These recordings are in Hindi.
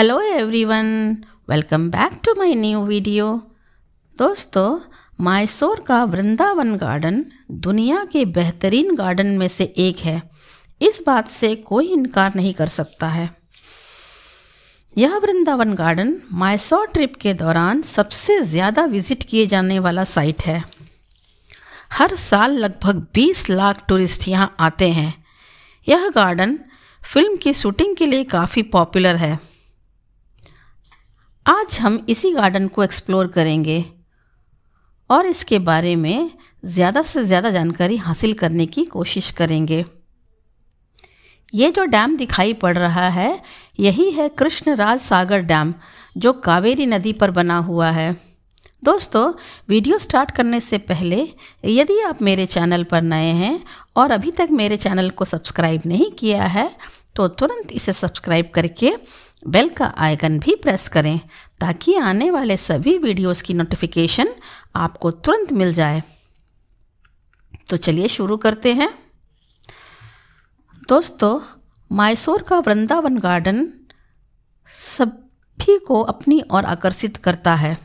hello everyone welcome back to my new video दोस्तों मैसूर का वृंदावन गार्डन दुनिया के बेहतरीन गार्डन में से एक है इस बात से कोई इनकार नहीं कर सकता है यह वृंदावन गार्डन मैसूर ट्रिप के दौरान सबसे ज़्यादा विजिट किए जाने वाला साइट है हर साल लगभग 20 लाख टूरिस्ट यहाँ आते हैं यह गार्डन फिल्म की शूटिंग के लिए काफ़ी पॉपुलर है आज हम इसी गार्डन को एक्सप्लोर करेंगे और इसके बारे में ज़्यादा से ज़्यादा जानकारी हासिल करने की कोशिश करेंगे ये जो डैम दिखाई पड़ रहा है यही है कृष्णराज सागर डैम जो कावेरी नदी पर बना हुआ है दोस्तों वीडियो स्टार्ट करने से पहले यदि आप मेरे चैनल पर नए हैं और अभी तक मेरे चैनल को सब्सक्राइब नहीं किया है तो तुरंत इसे सब्सक्राइब करके बेल का आइकन भी प्रेस करें ताकि आने वाले सभी वीडियोस की नोटिफिकेशन आपको तुरंत मिल जाए तो चलिए शुरू करते हैं दोस्तों मैसूर का वृंदावन गार्डन सभी को अपनी ओर आकर्षित करता है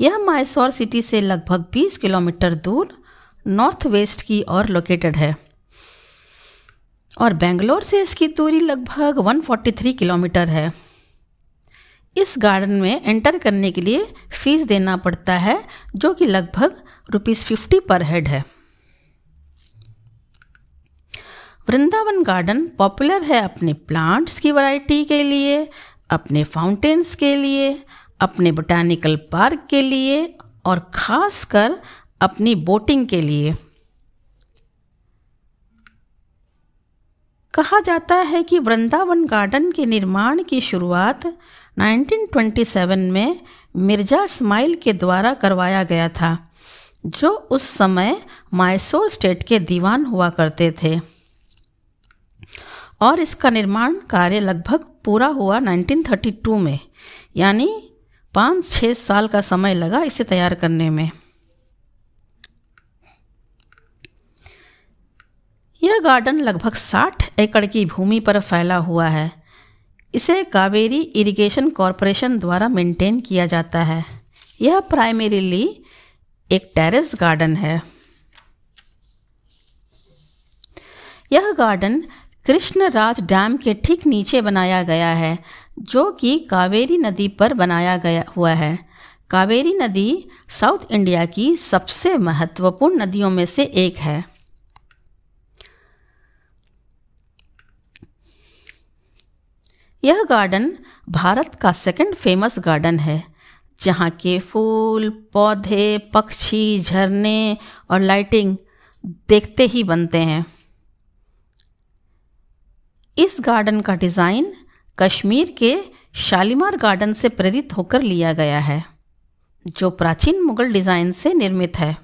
यह मैसूर सिटी से लगभग 20 किलोमीटर दूर नॉर्थ वेस्ट की ओर लोकेटेड है और बेंगलोर से इसकी दूरी लगभग 143 किलोमीटर है इस गार्डन में एंटर करने के लिए फीस देना पड़ता है जो कि लगभग रुपीज़ फिफ्टी पर हेड है वृंदावन गार्डन पॉपुलर है अपने प्लांट्स की वैरायटी के लिए अपने फाउंटेन्स के लिए अपने बोटानिकल पार्क के लिए और ख़ास कर अपनी बोटिंग के लिए कहा जाता है कि वृंदावन गार्डन के निर्माण की शुरुआत 1927 में मिर्जा स्माइल के द्वारा करवाया गया था जो उस समय मैसूर स्टेट के दीवान हुआ करते थे और इसका निर्माण कार्य लगभग पूरा हुआ 1932 में यानी पाँच छः साल का समय लगा इसे तैयार करने में यह गार्डन लगभग 60 एकड़ की भूमि पर फैला हुआ है इसे कावेरी इरिगेशन कॉरपोरेशन द्वारा मेंटेन किया जाता है यह प्राइमरीली एक टेरेस गार्डन है यह गार्डन कृष्णराज डैम के ठीक नीचे बनाया गया है जो कि कावेरी नदी पर बनाया गया हुआ है कावेरी नदी साउथ इंडिया की सबसे महत्वपूर्ण नदियों में से एक है यह गार्डन भारत का सेकंड फेमस गार्डन है जहाँ के फूल पौधे पक्षी झरने और लाइटिंग देखते ही बनते हैं इस गार्डन का डिज़ाइन कश्मीर के शालीमार गार्डन से प्रेरित होकर लिया गया है जो प्राचीन मुगल डिज़ाइन से निर्मित है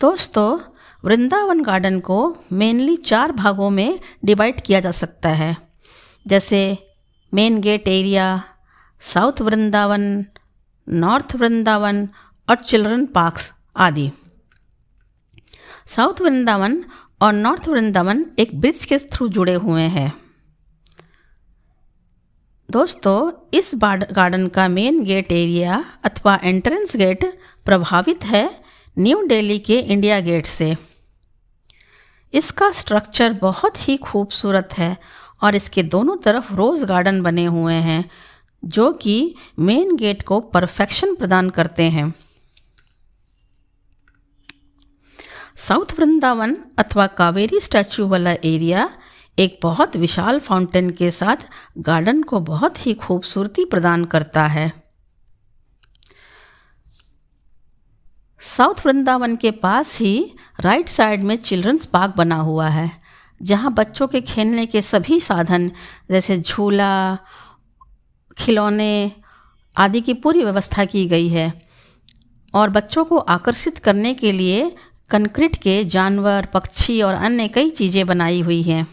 दोस्तों वृंदावन गार्डन को मेनली चार भागों में डिवाइड किया जा सकता है जैसे main gate area south Vrindavan north Vrindavan और चिल्ड्रन पार्क्स आदि साउथ वृंदावन और नॉर्थ वृंदावन एक ब्रिज के थ्रू जुड़े हुए हैं दोस्तों इस गार्डन का मेन गेट एरिया अथवा एंट्रेंस गेट प्रभावित है न्यू दिल्ली के इंडिया गेट से इसका स्ट्रक्चर बहुत ही खूबसूरत है और इसके दोनों तरफ रोज़ गार्डन बने हुए हैं जो कि मेन गेट को परफेक्शन प्रदान करते हैं साउथ वृंदावन अथवा कावेरी स्टैचू वाला एरिया एक बहुत विशाल फाउंटेन के साथ गार्डन को बहुत ही खूबसूरती प्रदान करता है साउथ वृंदावन के पास ही राइट साइड में चिल्ड्रंस पार्क बना हुआ है जहाँ बच्चों के खेलने के सभी साधन जैसे झूला खिलौने आदि की पूरी व्यवस्था की गई है और बच्चों को आकर्षित करने के लिए कंक्रीट के जानवर पक्षी और अन्य कई चीज़ें बनाई हुई हैं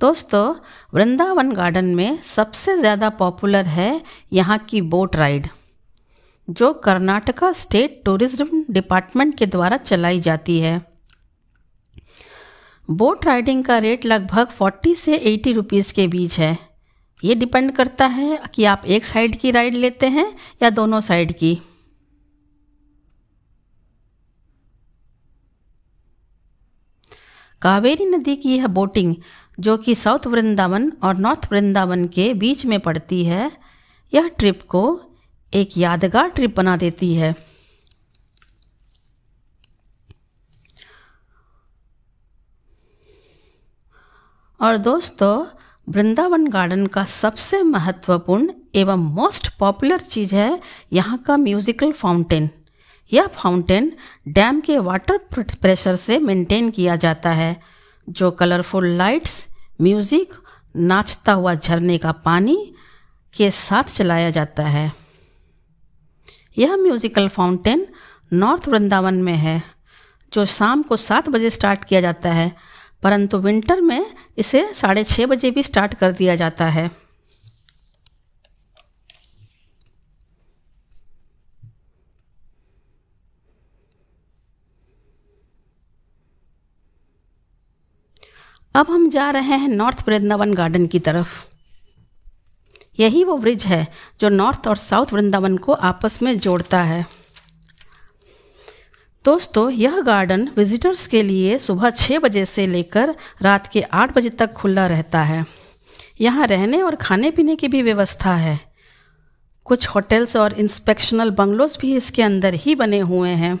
दोस्तों वृंदावन गार्डन में सबसे ज़्यादा पॉपुलर है यहाँ की बोट राइड जो कर्नाटका स्टेट टूरिज्म डिपार्टमेंट के द्वारा चलाई जाती है बोट राइडिंग का रेट लगभग 40 से 80 रुपीस के बीच है ये डिपेंड करता है कि आप एक साइड की राइड लेते हैं या दोनों साइड की कावेरी नदी की यह बोटिंग जो कि साउथ वृंदावन और नॉर्थ वृंदावन के बीच में पड़ती है यह ट्रिप को एक यादगार ट्रिप बना देती है और दोस्तों वृंदावन गार्डन का सबसे महत्वपूर्ण एवं मोस्ट पॉपुलर चीज़ है यहाँ का म्यूज़िकल फाउंटेन यह फाउंटेन डैम के वाटर प्रेशर से मेंटेन किया जाता है जो कलरफुल लाइट्स म्यूजिक नाचता हुआ झरने का पानी के साथ चलाया जाता है यह म्यूजिकल फाउंटेन नॉर्थ वृंदावन में है जो शाम को सात बजे स्टार्ट किया जाता है परंतु विंटर में इसे साढ़े छः बजे भी स्टार्ट कर दिया जाता है अब हम जा रहे हैं नॉर्थ वृंदावन गार्डन की तरफ यही वो ब्रिज है जो नॉर्थ और साउथ वृंदावन को आपस में जोड़ता है दोस्तों यह गार्डन विजिटर्स के लिए सुबह छः बजे से लेकर रात के आठ बजे तक खुला रहता है यहाँ रहने और खाने पीने की भी व्यवस्था है कुछ होटल्स और इंस्पेक्शनल बंगलोज भी इसके अंदर ही बने हुए हैं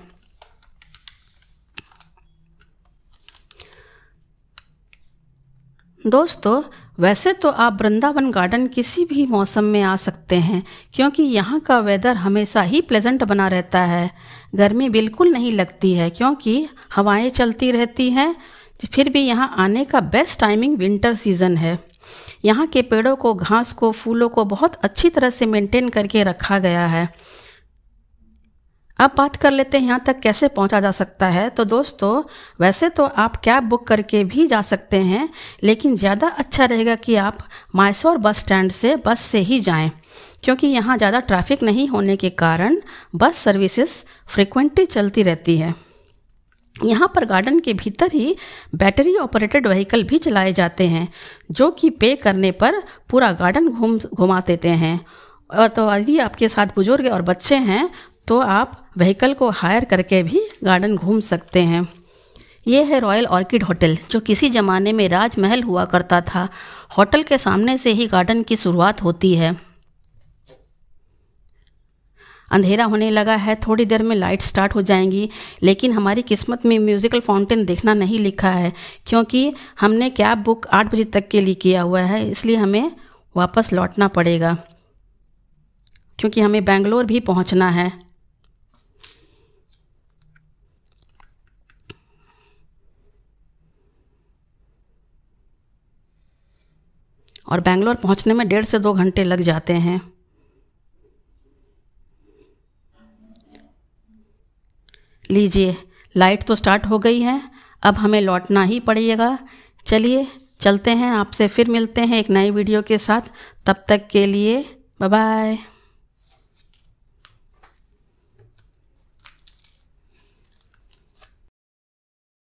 दोस्तों वैसे तो आप वृंदावन गार्डन किसी भी मौसम में आ सकते हैं क्योंकि यहाँ का वेदर हमेशा ही प्लेजेंट बना रहता है गर्मी बिल्कुल नहीं लगती है क्योंकि हवाएं चलती रहती हैं फिर भी यहाँ आने का बेस्ट टाइमिंग विंटर सीज़न है यहाँ के पेड़ों को घास को फूलों को बहुत अच्छी तरह से मेंटेन करके रखा गया है अब बात कर लेते हैं यहाँ तक कैसे पहुँचा जा सकता है तो दोस्तों वैसे तो आप कैब बुक करके भी जा सकते हैं लेकिन ज़्यादा अच्छा रहेगा कि आप मैसूर बस स्टैंड से बस से ही जाएं क्योंकि यहाँ ज़्यादा ट्रैफिक नहीं होने के कारण बस सर्विसेज फ्रिक्वेंटली चलती रहती है यहाँ पर गार्डन के भीतर ही बैटरी ऑपरेटेड व्हीकल भी चलाए जाते हैं जो कि पे करने पर पूरा गार्डन घूम घुमा देते हैं तो यदि आपके साथ बुजुर्ग और बच्चे हैं तो आप व्हीकल को हायर करके भी गार्डन घूम सकते हैं यह है रॉयल ऑर्किड होटल जो किसी ज़माने में राजमहल हुआ करता था होटल के सामने से ही गार्डन की शुरुआत होती है अंधेरा होने लगा है थोड़ी देर में लाइट स्टार्ट हो जाएंगी लेकिन हमारी किस्मत में म्यूज़िकल फाउंटेन देखना नहीं लिखा है क्योंकि हमने कैब बुक आठ बजे तक के लिए किया हुआ है इसलिए हमें वापस लौटना पड़ेगा क्योंकि हमें बेंगलोर भी पहुंचना है और बेंगलोर पहुंचने में डेढ़ से दो घंटे लग जाते हैं लीजिए लाइट तो स्टार्ट हो गई है अब हमें लौटना ही पड़ेगा चलिए चलते हैं आपसे फिर मिलते हैं एक नई वीडियो के साथ तब तक के लिए बाय